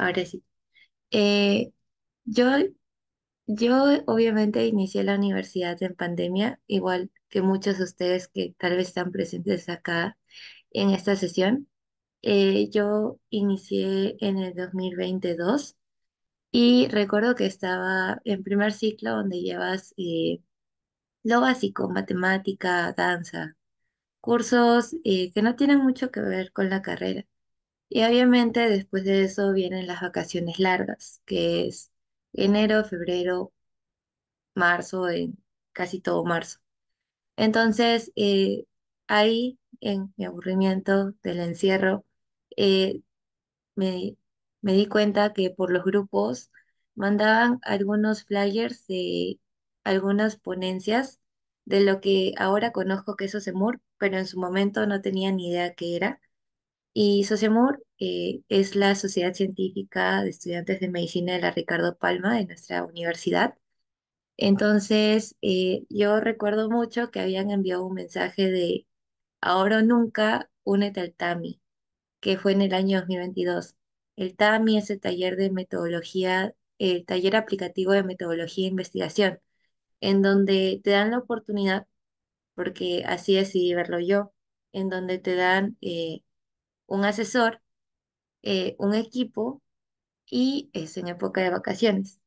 ahora sí. Eh, yo, yo obviamente inicié la universidad en pandemia, igual que muchos de ustedes que tal vez están presentes acá en esta sesión. Eh, yo inicié en el 2022 y recuerdo que estaba en primer ciclo donde llevas eh, lo básico, matemática, danza, cursos que no tienen mucho que ver con la carrera. Y obviamente después de eso vienen las vacaciones largas, que es enero, febrero, marzo, en casi todo marzo. Entonces, eh, ahí, en mi aburrimiento del encierro, eh, me, di cuenta que por los grupos mandaban algunos flyers de algunas ponencias de lo que ahora conozco que es OCEMUR, pero en su momento no tenía ni idea qué era. Y Sociamur eh, es la Sociedad Científica de Estudiantes de Medicina de la Ricardo Palma de nuestra universidad. Ah. Entonces, eh, yo recuerdo mucho que habían enviado un mensaje de ahora o nunca, únete al TAMI, que fue en el año 2022. El TAMI es el taller de metodología, el taller aplicativo de metodología e investigación, en donde te dan la oportunidad, porque así decidí verlo yo, en donde te dan... Eh, un asesor, eh, un equipo y es en época de vacaciones.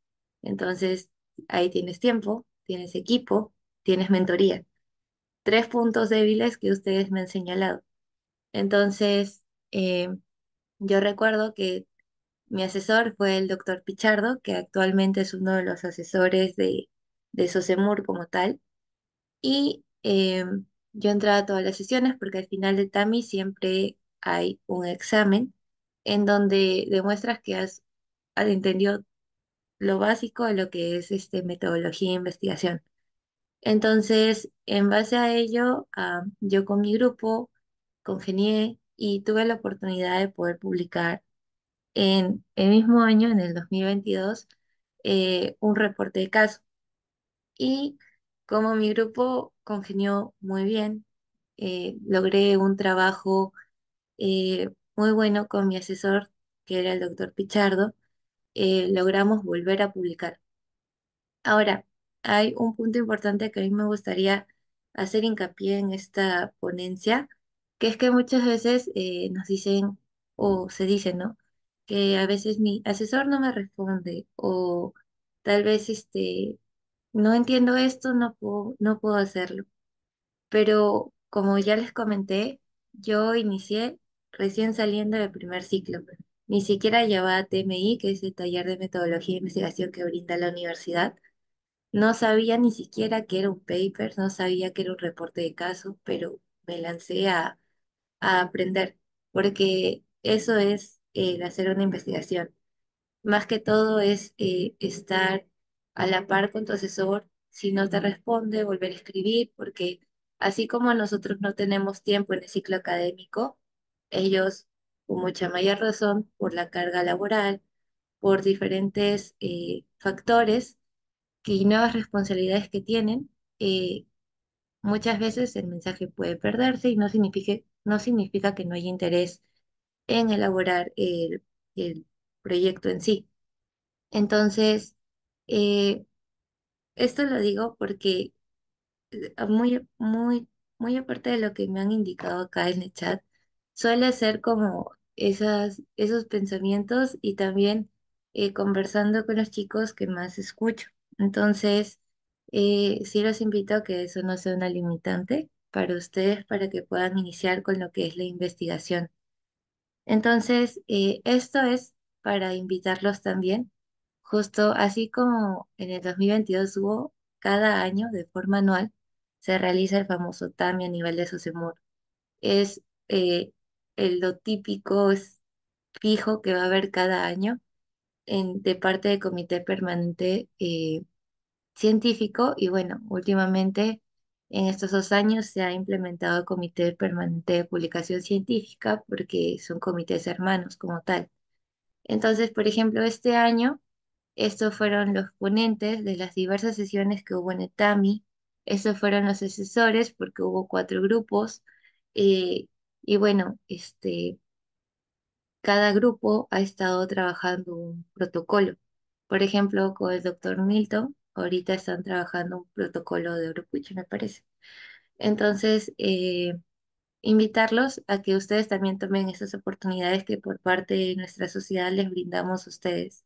Entonces, ahí tienes tiempo, tienes equipo, tienes mentoría. Tres puntos débiles que ustedes me han señalado. Entonces, eh, yo recuerdo que mi asesor fue el doctor Pichardo, que actualmente es uno de los asesores de, de Sosemur como tal. Y eh, yo entraba a todas las sesiones porque al final de TAMI siempre hay un examen en donde demuestras que has, entendido lo básico de lo que es este, metodología de investigación. Entonces, en base a ello, ah, yo con mi grupo congenié y tuve la oportunidad de poder publicar en el mismo año, en el 2022, eh, un reporte de caso. Y como mi grupo congenió muy bien, eh, logré un trabajo eh, muy bueno con mi asesor, que era el doctor Pichardo, eh, logramos volver a publicar. Ahora, hay un punto importante que a mí me gustaría hacer hincapié en esta ponencia, que es que muchas veces eh, nos dicen, o se dice, ¿no? Que a veces mi asesor no me responde, o tal vez este, no entiendo esto, no puedo, no puedo hacerlo. Pero como ya les comenté, yo inicié recién saliendo del primer ciclo. Ni siquiera llevaba TMI, que es el taller de metodología de investigación que brinda la universidad. No sabía ni siquiera que era un paper, no sabía que era un reporte de caso, pero me lancé a, aprender, porque eso es eh, el hacer una investigación. Más que todo es eh, estar a la par con tu asesor, si no te responde, volver a escribir, porque así como nosotros no tenemos tiempo en el ciclo académico, ellos con mucha mayor razón por la carga laboral, por diferentes eh, factores y nuevas responsabilidades que tienen, eh, muchas veces el mensaje puede perderse y no, signifique, no significa que no haya interés en elaborar el, proyecto en sí. Entonces, eh, esto lo digo porque muy, muy, muy aparte de lo que me han indicado acá en el chat, suele ser como esas, esos pensamientos y también eh, conversando con los chicos que más escucho. Entonces, eh, sí los invito a que eso no sea una limitante para ustedes, para que puedan iniciar con lo que es la investigación. Entonces, eh, esto es para invitarlos también, justo así como en el 2022 hubo cada año de forma anual, se realiza el famoso TAMI a nivel de Sosemur. Es lo típico es fijo que va a haber cada año en, de parte del Comité Permanente eh, Científico y bueno, últimamente en estos dos años se ha implementado el Comité Permanente de Publicación Científica porque son comités hermanos como tal. Entonces, por ejemplo, este año, estos fueron los ponentes de las diversas sesiones que hubo en ETAMI, estos fueron los asesores porque hubo cuatro grupos. Eh, y bueno, este, cada grupo ha estado trabajando un protocolo. Por ejemplo, con el doctor Milton, ahorita están trabajando un protocolo de Oropucho, me parece. Entonces, eh, invitarlos a que ustedes también tomen esas oportunidades que por parte de nuestra sociedad les brindamos a ustedes.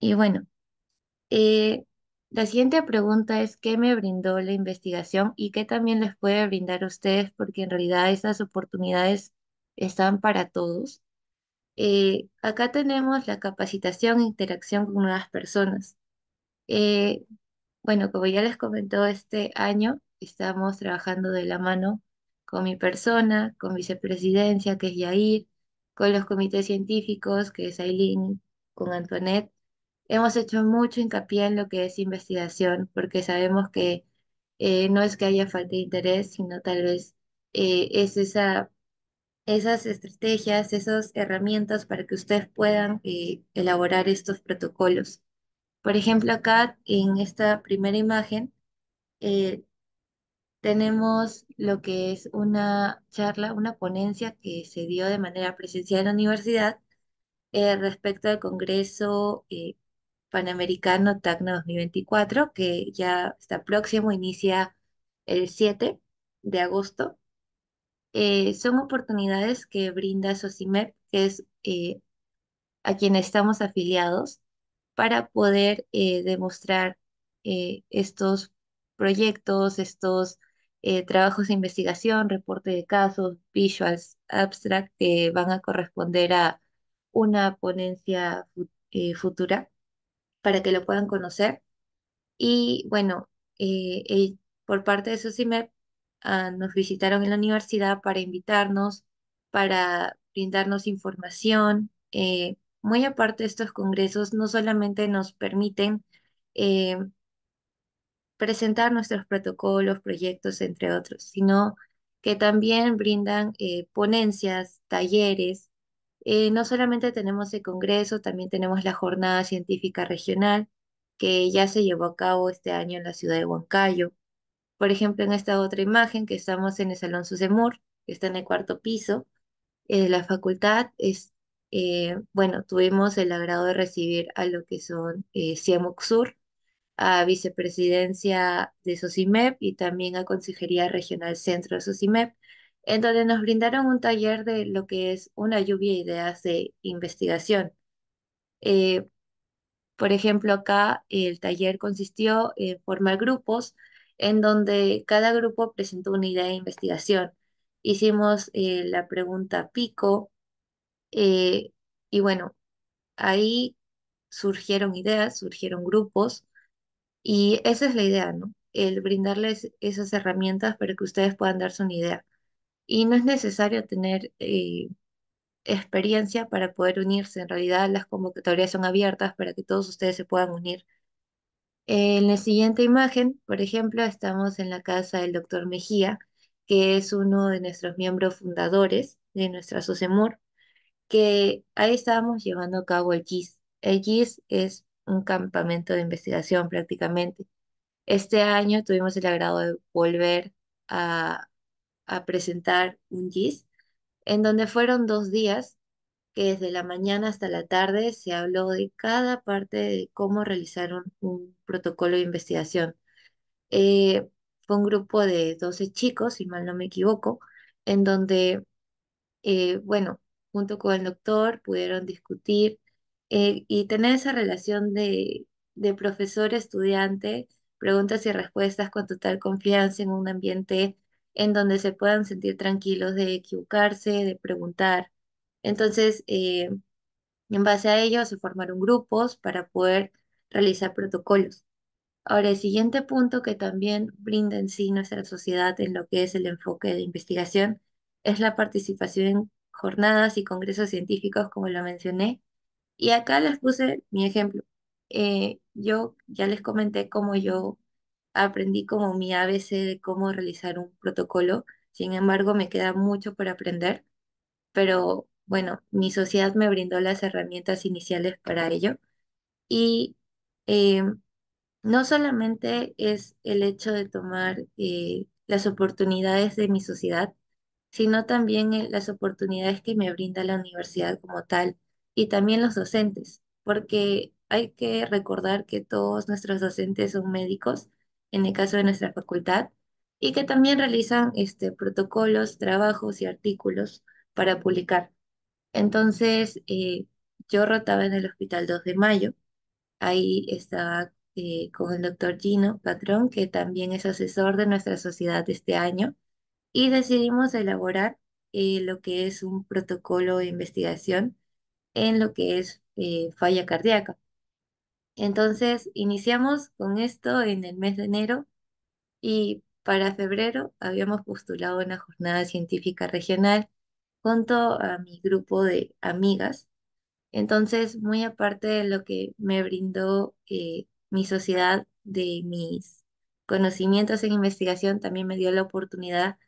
Y bueno, eh, la siguiente pregunta es qué me brindó la investigación y qué también les puede brindar a ustedes, porque en realidad esas oportunidades están para todos. Eh, acá tenemos la capacitación e interacción con nuevas personas. Eh, bueno, como ya les comentó, este año estamos trabajando de la mano con mi persona, con vicepresidencia, que es Yair, con los comités científicos, que es Aileen, con Antoinette, hemos hecho mucho hincapié en lo que es investigación, porque sabemos que eh, no es que haya falta de interés, sino tal vez eh, es esa, esas estrategias, esas herramientas para que ustedes puedan eh, elaborar estos protocolos. Por ejemplo, acá en esta primera imagen tenemos lo que es una charla, una ponencia que se dio de manera presencial en la universidad respecto al Congreso Panamericano Tacna 2024, que ya está próximo, inicia el 7 de agosto. Eh, son oportunidades que brinda SOCIMEP, que es eh, a quien estamos afiliados, para poder eh, demostrar estos proyectos, estos trabajos de investigación, reporte de casos, visuals, abstract, que van a corresponder a una ponencia futura para que lo puedan conocer. Y bueno, eh, por parte de SOSIMEP ah, nos visitaron en la universidad para invitarnos, para brindarnos información. Eh, muy aparte, estos congresos no solamente nos permiten eh, presentar nuestros protocolos, proyectos, entre otros, sino que también brindan ponencias, talleres, eh, no solamente tenemos el Congreso, también tenemos la Jornada Científica Regional, que ya se llevó a cabo este año en la ciudad de Huancayo. Por ejemplo, en esta otra imagen que estamos en el Salón Susemur, que está en el cuarto piso de eh, la facultad, es, eh, bueno, tuvimos el agrado de recibir a lo que son eh, a vicepresidencia de SOCIMEP y también a Consejería Regional Centro de SOCIMEP, en donde nos brindaron un taller de lo que es una lluvia de ideas de investigación. Eh, por ejemplo, acá el taller consistió en formar grupos en donde cada grupo presentó una idea de investigación. Hicimos eh, la pregunta pico eh, y bueno, ahí surgieron ideas, surgieron grupos y esa es la idea, ¿no? El brindarles esas herramientas para que ustedes puedan darse una idea. Y no es necesario tener eh, experiencia para poder unirse. En realidad las convocatorias son abiertas para que todos ustedes se puedan unir. En la siguiente imagen, por ejemplo, estamos en la casa del doctor Mejía, que es uno de nuestros miembros fundadores de nuestra SOCEMUR, que ahí estábamos llevando a cabo el GIS. El GIS es un campamento de investigación prácticamente. Este año tuvimos el agrado de volver a, a presentar un GIS, en donde fueron dos días que desde la mañana hasta la tarde se habló de cada parte de cómo realizaron un, protocolo de investigación. Eh, fue un grupo de 12 chicos, si mal no me equivoco, en donde, eh, bueno, junto con el doctor pudieron discutir eh, y tener esa relación de, de profesor-estudiante, preguntas y respuestas con total confianza en un ambiente en donde se puedan sentir tranquilos de equivocarse, de preguntar. Entonces, eh, en base a ello se formaron grupos para poder realizar protocolos. Ahora, el siguiente punto que también brinda en sí nuestra sociedad en lo que es el enfoque de investigación es la participación en jornadas y congresos científicos, como lo mencioné. Y acá les puse mi ejemplo. Eh, yo ya les comenté cómo yo aprendí como mi ABC de cómo realizar un protocolo. Sin embargo, me queda mucho por aprender, pero bueno, mi sociedad me brindó las herramientas iniciales para ello. Y eh, no solamente es el hecho de tomar eh, las oportunidades de mi sociedad, sino también eh, las oportunidades que me brinda la universidad como tal y también los docentes, porque hay que recordar que todos nuestros docentes son médicos en el caso de nuestra facultad, y que también realizan este, protocolos, trabajos y artículos para publicar. Entonces, eh, yo rotaba en el hospital 2 de mayo, ahí estaba eh, con el doctor Gino Patrón, que también es asesor de nuestra sociedad este año, y decidimos elaborar eh, lo que es un protocolo de investigación en lo que es falla cardíaca. Entonces, iniciamos con esto en el mes de enero y para febrero habíamos postulado una jornada científica regional junto a mi grupo de amigas. Entonces, muy aparte de lo que me brindó eh, mi sociedad de mis conocimientos en investigación, también me dio la oportunidad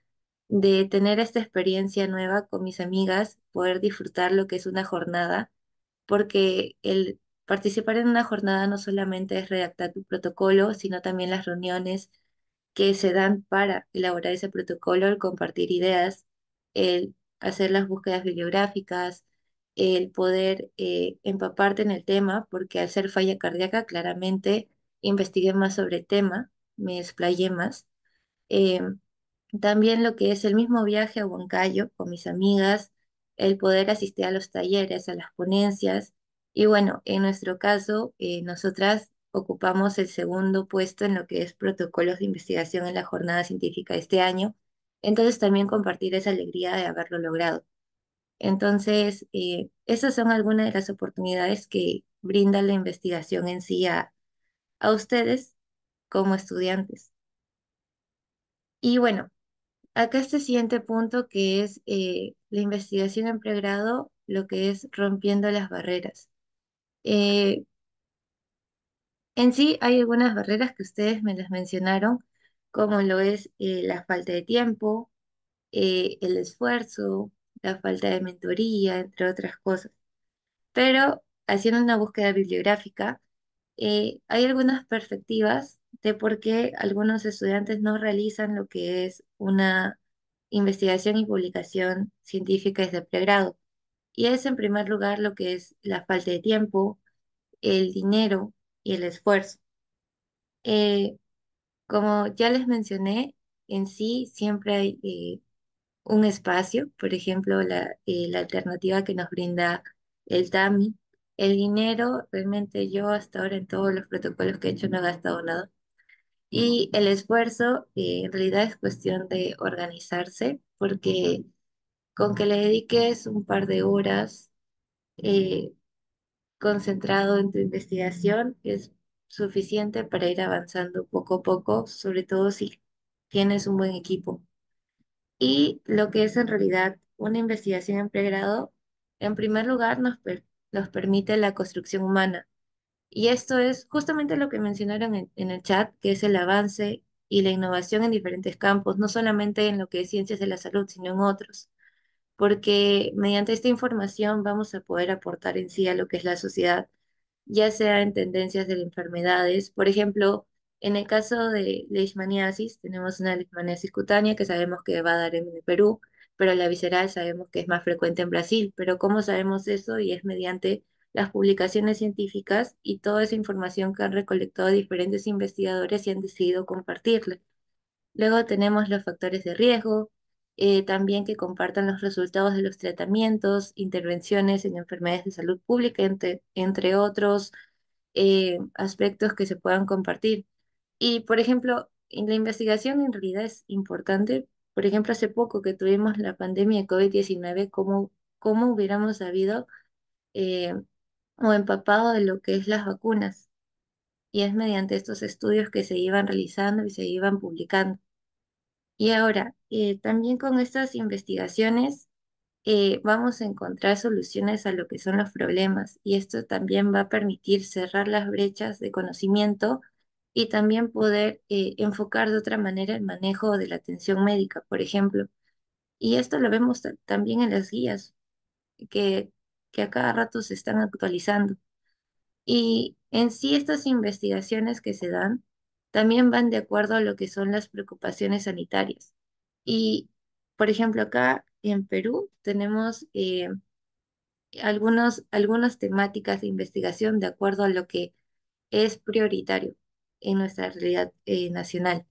de tener esta experiencia nueva con mis amigas, poder disfrutar lo que es una jornada, porque el Participar en una jornada no solamente es redactar tu protocolo, sino también las reuniones que se dan para elaborar ese protocolo, el compartir ideas, el hacer las búsquedas bibliográficas, el poder eh, empaparte en el tema, porque al ser falla cardíaca, claramente investigué más sobre el tema, me explayé más. Em, también lo que es el mismo viaje a Huancayo con mis amigas, el poder asistir a los talleres, a las ponencias, y bueno, en nuestro caso, eh, nosotras ocupamos el segundo puesto en lo que es protocolos de investigación en la jornada científica de este año. Entonces también compartir esa alegría de haberlo logrado. Entonces, eh, esas son algunas de las oportunidades que brinda la investigación en sí a, a ustedes como estudiantes. Y bueno, acá este siguiente punto que es eh, la investigación en pregrado, lo que es rompiendo las barreras. Eh, en sí hay algunas barreras que ustedes me las mencionaron, como lo es eh, la falta de tiempo, eh, el esfuerzo, la falta de mentoría, entre otras cosas. Pero haciendo una búsqueda bibliográfica, hay algunas perspectivas de por qué algunos estudiantes no realizan lo que es una investigación y publicación científica desde pregrado. Y es en primer lugar lo que es la falta de tiempo, el dinero y el esfuerzo. Eh, como ya les mencioné, en sí siempre hay eh, un espacio, por ejemplo, la, eh, la, alternativa que nos brinda el TAMI. El dinero, realmente yo hasta ahora en todos los protocolos que he hecho no he gastado nada. Y el esfuerzo, en realidad es cuestión de organizarse, porque con que le dediques un par de horas eh, concentrado en tu investigación es suficiente para ir avanzando poco a poco, sobre todo si tienes un buen equipo. Y lo que es en realidad una investigación en pregrado, en primer lugar nos, permite la construcción humana. Y esto es justamente lo que mencionaron en el chat, que es el avance y la innovación en diferentes campos, no solamente en lo que es ciencias de la salud, sino en otros porque mediante esta información vamos a poder aportar en sí a lo que es la sociedad, ya sea en tendencias de enfermedades, por ejemplo, en el caso de leishmaniasis, tenemos una leishmaniasis cutánea que sabemos que va a dar en Perú, pero la visceral sabemos que es más frecuente en Brasil. Pero ¿cómo sabemos eso? Y es mediante las publicaciones científicas y toda esa información que han recolectado diferentes investigadores y han decidido compartirla. Luego tenemos los factores de riesgo, eh, también que compartan los resultados de los tratamientos, intervenciones en enfermedades de salud pública, entre, entre otros eh, aspectos que se puedan compartir. Y, por ejemplo, en la investigación en realidad es importante. Por ejemplo, hace poco que tuvimos la pandemia de COVID-19, ¿cómo, ¿cómo hubiéramos sabido eh, o empapado de lo que es las vacunas? Y es mediante estos estudios que se iban realizando y se iban publicando. Y ahora, eh, también con estas investigaciones eh, vamos a encontrar soluciones a lo que son los problemas y esto también va a permitir cerrar las brechas de conocimiento y también poder eh, enfocar de otra manera el manejo de la atención médica, por ejemplo. Y esto lo vemos también en las guías que, que a cada rato se están actualizando. Y en sí estas investigaciones que se dan también van de acuerdo a lo que son las preocupaciones sanitarias. Y, por ejemplo, acá en Perú tenemos eh, algunos, algunas temáticas de investigación de acuerdo a lo que es prioritario en nuestra realidad eh, nacional.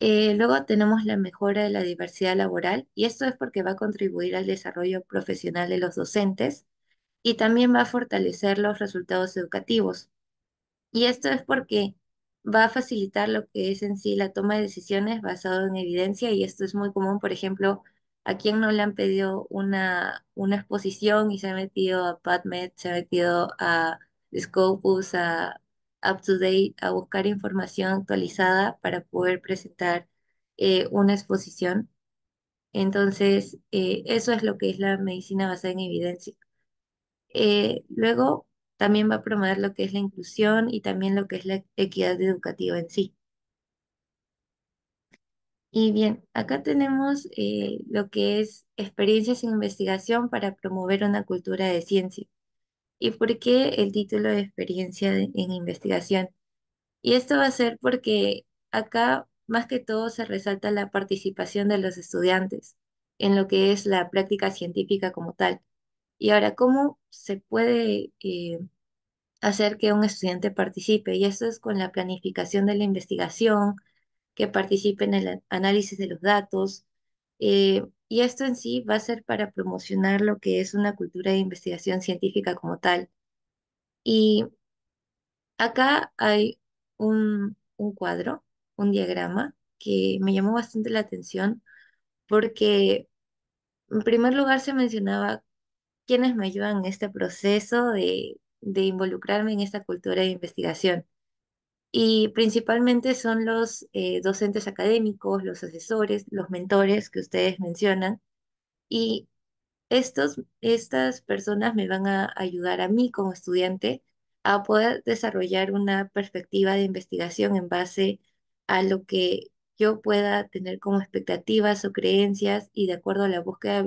Eh, luego tenemos la mejora de la diversidad laboral y esto es porque va a contribuir al desarrollo profesional de los docentes y también va a fortalecer los resultados educativos. Y esto es porque va a facilitar lo que es en sí la toma de decisiones basado en evidencia y esto es muy común, por ejemplo, a quien no le han pedido una, una exposición y se ha metido a PubMed, se ha metido a Scopus, a UpToDate, a buscar información actualizada para poder presentar eh, una exposición. Entonces, eh, eso es lo que es la medicina basada en evidencia. Eh, luego, también va a promover lo que es la inclusión y también lo que es la equidad educativa en sí. Y bien, acá tenemos eh, lo que es experiencias en investigación para promover una cultura de ciencia. ¿Y por qué el título de experiencia en investigación? Y esto va a ser porque acá más que todo se resalta la participación de los estudiantes en lo que es la práctica científica como tal. Y ahora, ¿cómo se puede eh, hacer que un estudiante participe? Y esto es con la planificación de la investigación, que participe en el análisis de los datos. Eh, y esto en sí va a ser para promocionar lo que es una cultura de investigación científica como tal. Y acá hay un, un cuadro, un diagrama que me llamó bastante la atención porque en primer lugar se mencionaba quienes me ayudan en este proceso de, involucrarme en esta cultura de investigación. Y principalmente son los eh, docentes académicos, los asesores, los mentores que ustedes mencionan. Y estos, estas personas me van a ayudar a mí como estudiante a poder desarrollar una perspectiva de investigación en base a lo que yo pueda tener como expectativas o creencias y de acuerdo a la búsqueda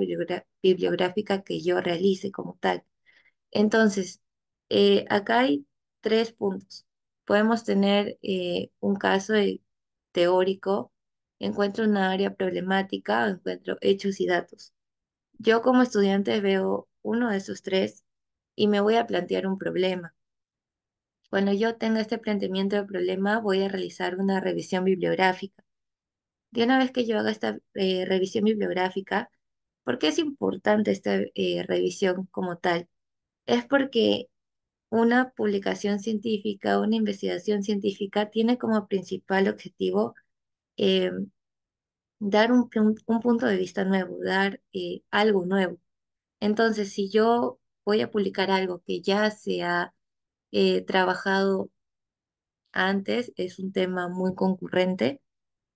bibliográfica que yo realice como tal. Entonces, eh, acá hay tres puntos. Podemos tener eh, un caso teórico, encuentro una área problemática, encuentro hechos y datos. Yo como estudiante veo uno de esos tres y me voy a plantear un problema. Cuando yo tenga este planteamiento de problema, voy a realizar una revisión bibliográfica de una vez que yo haga esta eh, revisión bibliográfica, ¿por qué es importante esta eh, revisión como tal? Es porque una publicación científica, una investigación científica tiene como principal objetivo eh, dar un, punto de vista nuevo, dar algo nuevo. Entonces, si yo voy a publicar algo que ya se ha trabajado antes, es un tema muy concurrente,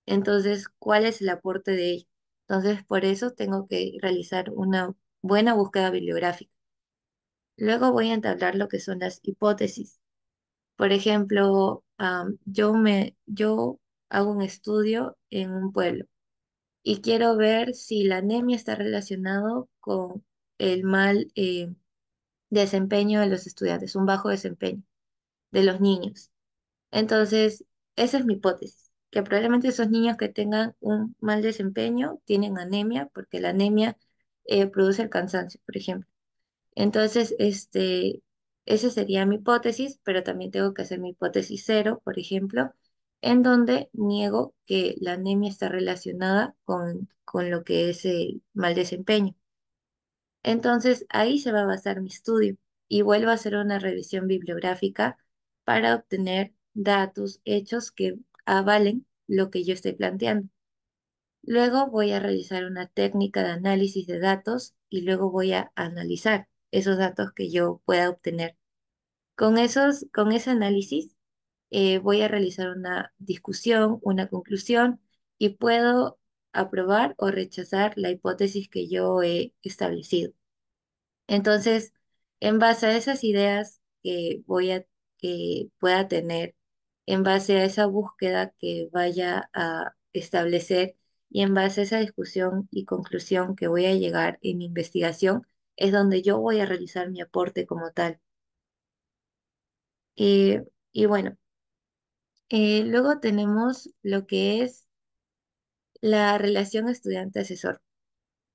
entonces, ¿cuál es el aporte de ella? Entonces, por eso tengo que realizar una buena búsqueda bibliográfica. Luego voy a entablar lo que son las hipótesis. Por ejemplo, yo, me, yo hago un estudio en un pueblo y quiero ver si la anemia está relacionado con el mal eh, desempeño de los estudiantes, un bajo desempeño de los niños. Entonces, esa es mi hipótesis que probablemente esos niños que tengan un mal desempeño tienen anemia, porque la anemia eh, produce el cansancio, por ejemplo. Entonces, este, esa sería mi hipótesis, pero también tengo que hacer mi hipótesis cero, por ejemplo, en donde niego que la anemia está relacionada con, con lo que es el mal desempeño. Entonces, ahí se va a basar mi estudio y vuelvo a hacer una revisión bibliográfica para obtener datos, hechos que avalen lo que yo estoy planteando. Luego voy a realizar una técnica de análisis de datos y luego voy a analizar esos datos que yo pueda obtener. Con, esos, con ese análisis eh, voy a realizar una discusión, una conclusión y puedo aprobar o rechazar la hipótesis que yo he establecido. Entonces, en base a esas ideas que voy a que pueda tener en base a esa búsqueda que vaya a establecer y en base a esa discusión y conclusión que voy a llegar en mi investigación, es donde yo voy a realizar mi aporte como tal. Eh, y bueno, eh, luego tenemos lo que es la relación estudiante-asesor.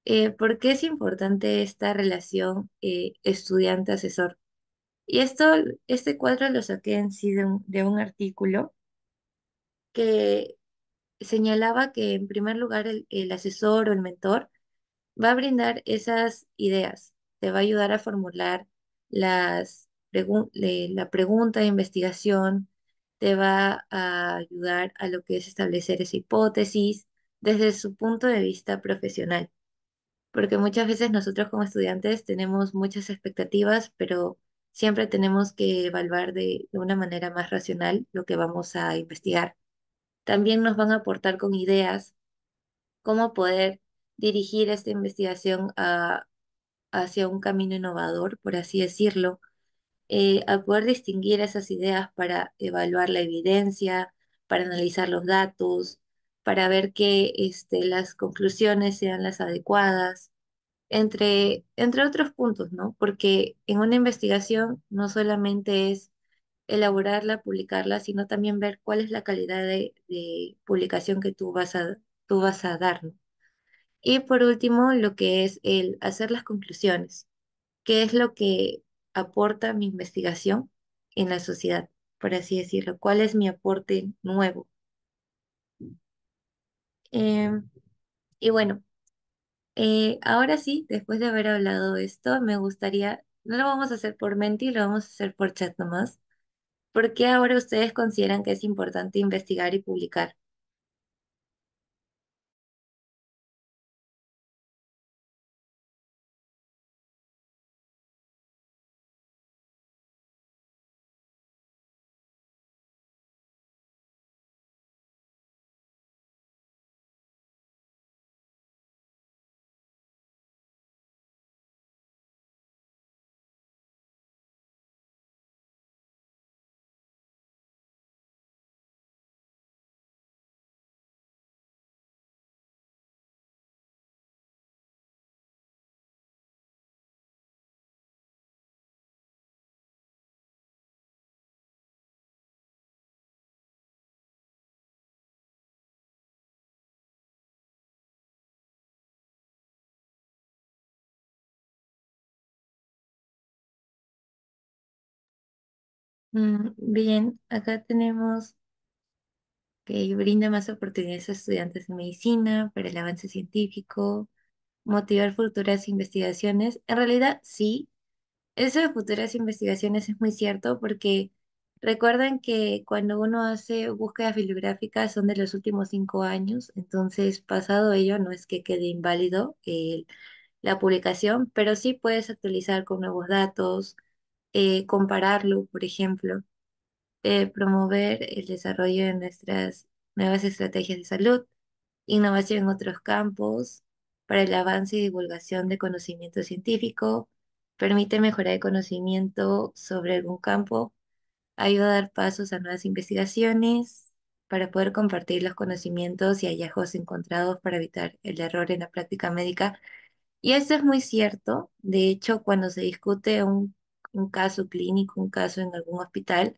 Eh, ¿Por qué es importante esta relación estudiante-asesor? Y esto, este cuadro lo saqué en sí de un, artículo que señalaba que en primer lugar el, asesor o el mentor va a brindar esas ideas, te va a ayudar a formular las la pregunta de investigación, te va a ayudar a lo que es establecer esa hipótesis desde su punto de vista profesional. Porque muchas veces nosotros como estudiantes tenemos muchas expectativas, pero siempre tenemos que evaluar de, una manera más racional lo que vamos a investigar. También nos van a aportar con ideas cómo poder dirigir esta investigación hacia un camino innovador, por así decirlo, eh, a poder distinguir esas ideas para evaluar la evidencia, para analizar los datos, para ver que este, las conclusiones sean las adecuadas entre, otros puntos, ¿no? Porque en una investigación no solamente es elaborarla, publicarla, sino también ver cuál es la calidad de, publicación que tú vas a, tú vas a dar. Y por último, lo que es el hacer las conclusiones, qué es lo que aporta mi investigación en la sociedad, por así decirlo, cuál es mi aporte nuevo. Em, y bueno, eh, ahora sí, después de haber hablado esto, me gustaría, no lo vamos a hacer por Menti, lo vamos a hacer por chat nomás. ¿Por qué ahora ustedes consideran que es importante investigar y publicar? Mm, bien, acá tenemos que brinda más oportunidades a estudiantes de medicina para el avance científico, motivar futuras investigaciones. En realidad, sí, eso de futuras investigaciones es muy cierto porque recuerdan que cuando uno hace búsqueda bibliográficas son de los últimos cinco años, entonces pasado ello no es que quede inválido la publicación, pero sí puedes actualizar con nuevos datos eh, compararlo, por ejemplo, eh, promover el desarrollo de nuestras nuevas estrategias de salud, innovación en otros campos, para el avance y divulgación de conocimiento científico, permite mejorar el conocimiento sobre algún campo, ayuda a dar pasos a nuevas investigaciones para poder compartir los conocimientos y hallazgos encontrados para evitar el error en la práctica médica. Y eso es muy cierto. De hecho, cuando se discute un un caso clínico, un caso en algún hospital.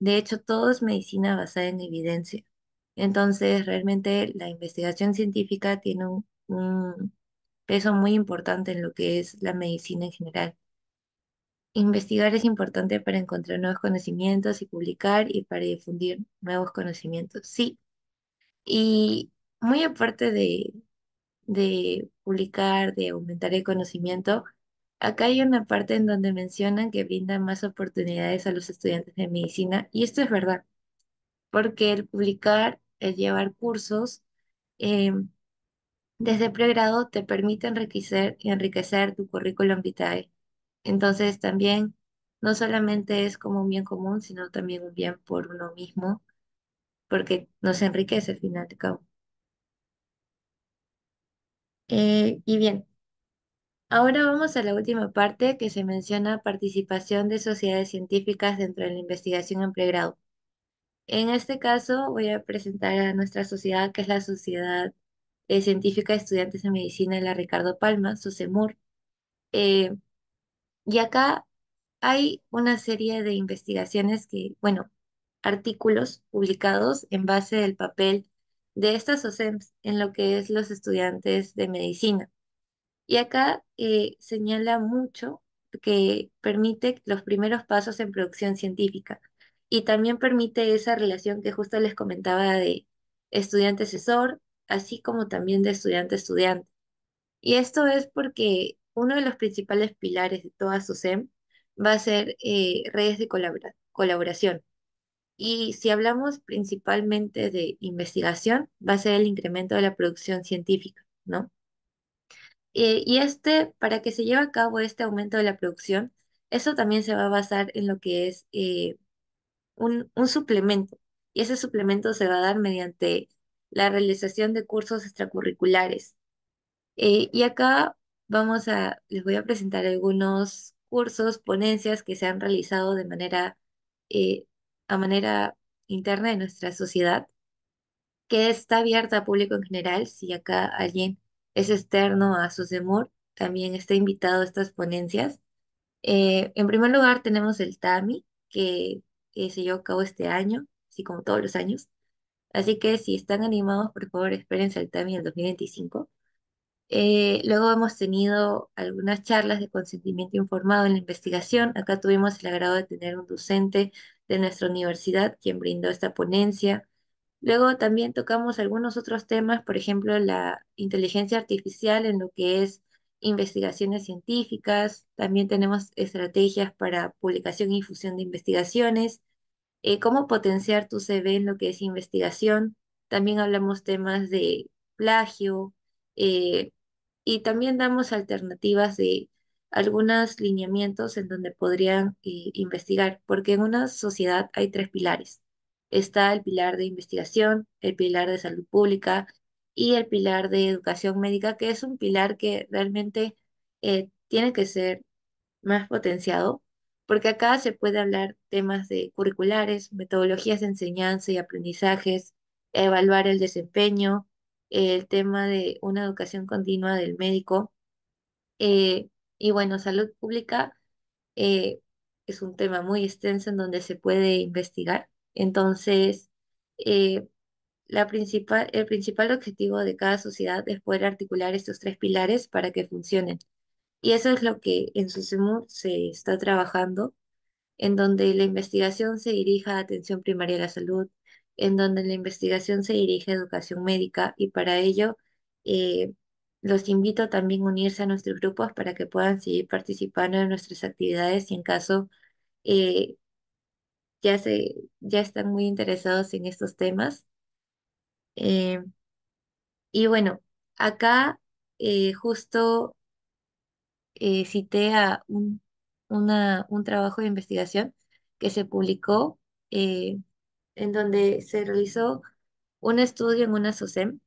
De hecho, todo es medicina basada en evidencia. Entonces, realmente la investigación científica tiene un, peso muy importante en lo que es la medicina en general. Investigar es importante para encontrar nuevos conocimientos y publicar y para difundir nuevos conocimientos, sí. Y muy aparte de publicar, de aumentar el conocimiento, Acá hay una parte en donde mencionan que brindan más oportunidades a los estudiantes de medicina y esto es verdad, porque el publicar, el llevar cursos em, desde pregrado te permite enriquecer, enriquecer tu currículum vitae. Entonces también no solamente es como un bien común, sino también un bien por uno mismo, porque nos enriquece al final de cabo. Eh, y bien, Ahora vamos a la última parte que se menciona participación de sociedades científicas dentro de la investigación en pregrado. En este caso voy a presentar a nuestra sociedad, que es la Sociedad eh, Científica de Estudiantes de Medicina de la Ricardo Palma, SOCEMUR. Eh, y acá hay una serie de investigaciones que, bueno, artículos publicados en base del papel de estas OSEMs en lo que es los estudiantes de medicina. Y acá eh, señala mucho que permite los primeros pasos en producción científica y también permite esa relación que justo les comentaba de estudiante-asesor, así como también de estudiante-estudiante. Y esto es porque uno de los principales pilares de toda SEM va a ser eh, redes de colaboración. Y si hablamos principalmente de investigación, va a ser el incremento de la producción científica, ¿no? Eh, y este, para que se lleve a cabo este aumento de la producción, eso también se va a basar en lo que es eh, un, suplemento. Y ese suplemento se va a dar mediante la realización de cursos extracurriculares. Eh, y acá vamos a, les voy a presentar algunos cursos, ponencias que se han realizado de manera, a manera interna de nuestra sociedad, que está abierta a público en general. Si acá alguien es externo a SUSEMUR, también está invitado a estas ponencias. Eh, en primer lugar tenemos el TAMI, que, se llevó a cabo este año, así como todos los años. Así que si están animados, por favor, espérense al TAMI del 2025. Eh, luego hemos tenido algunas charlas de consentimiento informado en la investigación. Acá tuvimos el agrado de tener un docente de nuestra universidad quien brindó esta ponencia. Luego también tocamos algunos otros temas, por ejemplo, la inteligencia artificial en lo que es investigaciones científicas, también tenemos estrategias para publicación y difusión de investigaciones, eh, cómo potenciar tu CV en lo que es investigación, también hablamos temas de plagio eh, y también damos alternativas de algunos lineamientos en donde podrían eh, investigar, porque en una sociedad hay tres pilares está el pilar de investigación, el pilar de salud pública y el pilar de educación médica, que es un pilar que realmente eh, tiene que ser más potenciado, porque acá se puede hablar temas de curriculares, metodologías de enseñanza y aprendizajes, evaluar el desempeño, el tema de una educación continua del médico. Eh, y bueno, salud pública eh, es un tema muy extenso en donde se puede investigar entonces, eh, la principal, el principal objetivo de cada sociedad es poder articular estos tres pilares para que funcionen. Y eso es lo que en SUSEMU se está trabajando, en donde la investigación se dirija a atención primaria de la salud, en donde la investigación se dirige a educación médica y para ello eh, los invito también a unirse a nuestros grupos para que puedan seguir participando en nuestras actividades y en caso eh, ya, se, ya están muy interesados en estos temas. Eh, y bueno, acá eh, justo eh, cité a un, una, un trabajo de investigación que se publicó en donde se realizó un estudio en una SOCEM,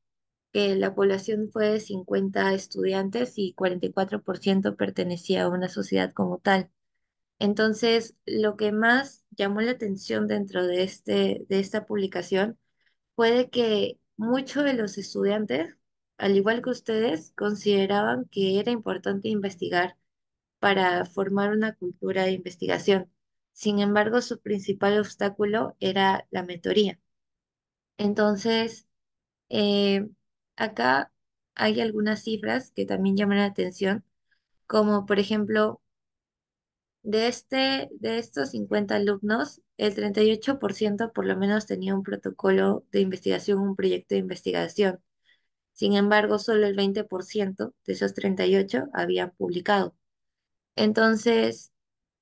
que la población fue de 50 estudiantes y 44% pertenecía a una sociedad como tal. Entonces, lo que más llamó la atención dentro de, este, de esta publicación fue que muchos de los estudiantes, al igual que ustedes, consideraban que era importante investigar para formar una cultura de investigación. Sin embargo, su principal obstáculo era la mentoría. Entonces, eh, acá hay algunas cifras que también llaman la atención, como por ejemplo de, este, de estos 50 alumnos, el 38% por lo menos tenía un protocolo de investigación, un proyecto de investigación. Sin embargo, solo el 20% de esos 38 habían publicado. Entonces,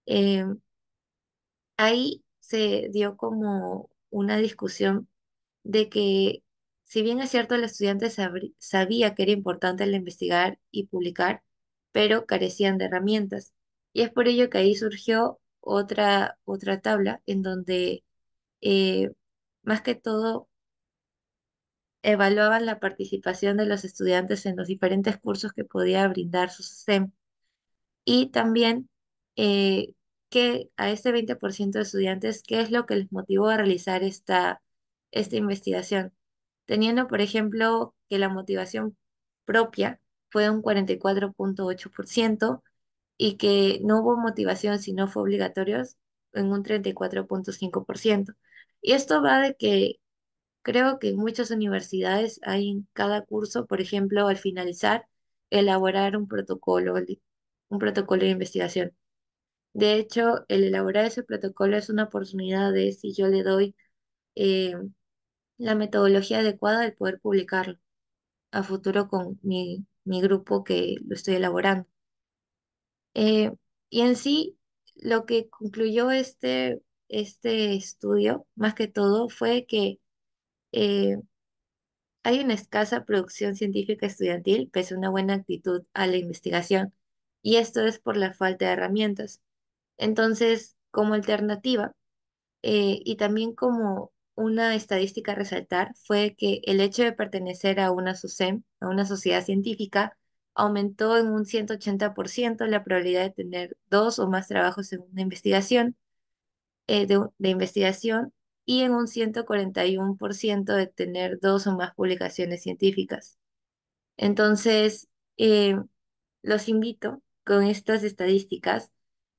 eh, ahí se dio como una discusión de que, si bien es cierto, el estudiante sabía que era importante el investigar y publicar, pero carecían de herramientas. Y es por ello que ahí surgió otra, otra tabla en donde eh, más que todo evaluaban la participación de los estudiantes en los diferentes cursos que podía brindar su SEM y también eh, que a este 20% de estudiantes qué es lo que les motivó a realizar esta, esta investigación, teniendo por ejemplo que la motivación propia fue un 44.8%, y que no hubo motivación si no fue obligatorio en un 34.5%. Y esto va de que creo que en muchas universidades hay en cada curso, por ejemplo, al finalizar, elaborar un protocolo, un protocolo de investigación. De hecho, el elaborar ese protocolo es una oportunidad de, si yo le doy eh, la metodología adecuada, de poder publicarlo a futuro con mi, mi grupo que lo estoy elaborando. Eh, y en sí, lo que concluyó este, este estudio, más que todo, fue que eh, hay una escasa producción científica estudiantil, pese a una buena actitud a la investigación, y esto es por la falta de herramientas. Entonces, como alternativa, eh, y también como una estadística a resaltar, fue que el hecho de pertenecer a una SUSEM, a una sociedad científica, aumentó en un 180% la probabilidad de tener dos o más trabajos en una investigación, eh, de, investigación y en un 141% de tener dos o más publicaciones científicas. Entonces, eh, los invito con estas estadísticas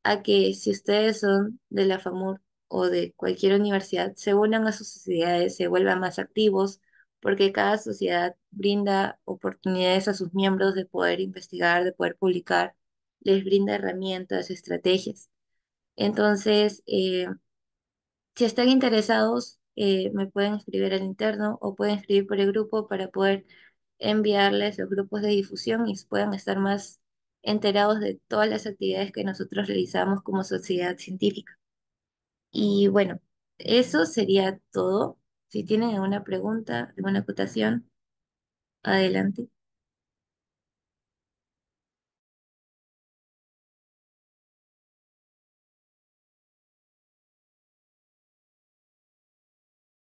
a que si ustedes son de la FAMUR o de cualquier universidad, se unan a sus sociedades, se vuelvan más activos, porque cada sociedad brinda oportunidades a sus miembros de poder investigar, de poder publicar, les brinda herramientas, estrategias. Entonces, eh, si están interesados, eh, me pueden escribir al interno o pueden escribir por el grupo para poder enviarles los grupos de difusión y puedan estar más enterados de todas las actividades que nosotros realizamos como sociedad científica. Y bueno, eso sería todo. Si tienen alguna pregunta, alguna acotación, adelante.